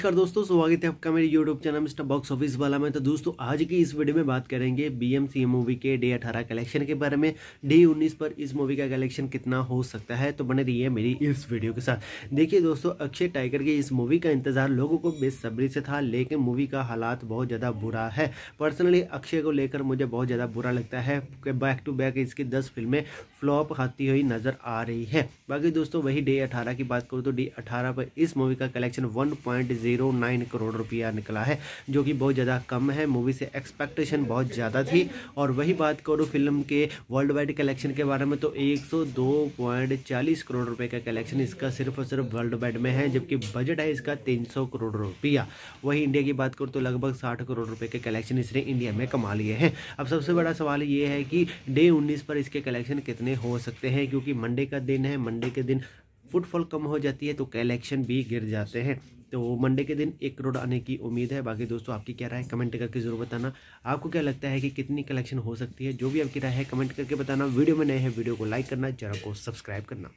नमस्कार दोस्तों स्वागत है आपका मेरे YouTube channel mister box office वाला में तो दोस्तों आज की इस वीडियो में बात करेंगे बी बीएमसी मूवी के डे 18 कलेक्शन के बारे में डे 19 पर इस मूवी का कलेक्शन कितना हो सकता है तो बने रहिए मेरी इस वीडियो के साथ देखिए दोस्तों अक्षय टाइगर की इस मूवी का इंतजार लोगों को बेसब्री से था लेकिन मूवी का हालात बहुत ज़्यादा बुरा है पर्सनली अक्षय को लेकर मुझे बहुत ज़्यादा बुरा लगता है बैक टू बैक इसकी दस फिल्में फ्लॉप खाती हुई नजर आ रही है बाकी दोस्तों वही डे अठारह की बात करूँ तो डे अठारह पर इस मूवी का collection one zero nine crore रुपया निकला है जो कि बहुत ज़्यादा कम है मूवी से एक्सपेक्टेशन बहुत ज़्यादा थी और वही बात करो फिल्म के वर्ल्ड वाइड कलेक्शन के बारे में तो एक सौ दो पॉइंट चालीस करोड़ रुपये का कलेक्शन इसका सिर्फ और सिर्फ वर्ल्ड वाइड में है जबकि बजट है इसका तीन सौ करोड़ रुपया वही इंडिया की बात करो तो लगभग साठ करोड़ रुपये के कलेक्शन इसने इंडिया में कमा लिए हैं अब सबसे बड़ा सवाल ये है कि डे उन्नीस पर इसके कलेक्शन कितने हो सकते हैं क्योंकि मंडे का दिन है मंडे के दिन फुटफॉल कम हो जाती है तो कलेक्शन भी गिर जाते हैं तो मंडे के दिन एक करोड़ आने की उम्मीद है बाकी दोस्तों आपकी क्या राय कमेंट करके ज़रूर बताना आपको क्या लगता है कि कितनी कलेक्शन हो सकती है जो भी आपकी राय है कमेंट करके बताना वीडियो में नए हैं वीडियो को लाइक करना चैनल को सब्सक्राइब करना